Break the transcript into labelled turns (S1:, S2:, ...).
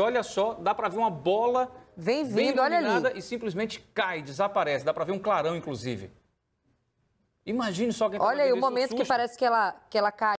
S1: Olha só, dá para ver uma bola Vem vindo, bem iluminada olha ali. e simplesmente cai, desaparece. Dá para ver um clarão, inclusive.
S2: Imagine só quem
S3: tá Olha aí o momento que
S4: parece que ela,
S3: que ela cai.